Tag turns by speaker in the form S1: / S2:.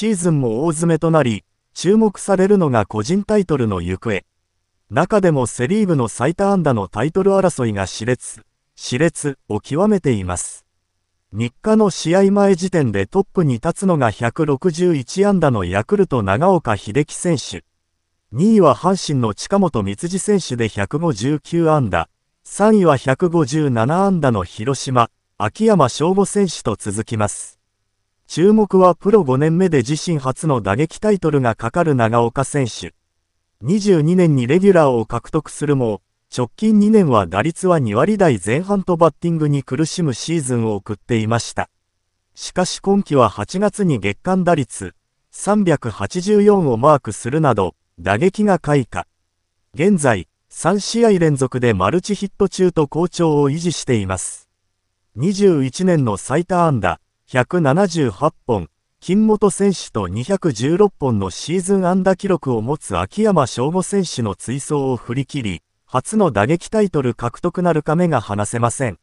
S1: シーズンも大詰めとなり、注目されるのが個人タイトルの行方。中でもセリーグの最多安打のタイトル争いが熾烈、熾烈を極めています。3日の試合前時点でトップに立つのが161安打のヤクルト長岡秀樹選手。2位は阪神の近本光司選手で159安打。3位は157安打の広島、秋山翔吾選手と続きます。注目はプロ5年目で自身初の打撃タイトルがかかる長岡選手。22年にレギュラーを獲得するも、直近2年は打率は2割台前半とバッティングに苦しむシーズンを送っていました。しかし今季は8月に月間打率384をマークするなど、打撃が開花。現在、3試合連続でマルチヒット中と好調を維持しています。21年の最多安打、178本、金本選手と216本のシーズン安打記録を持つ秋山翔吾選手の追走を振り切り、初の打撃タイトル獲得なるか目が離せません。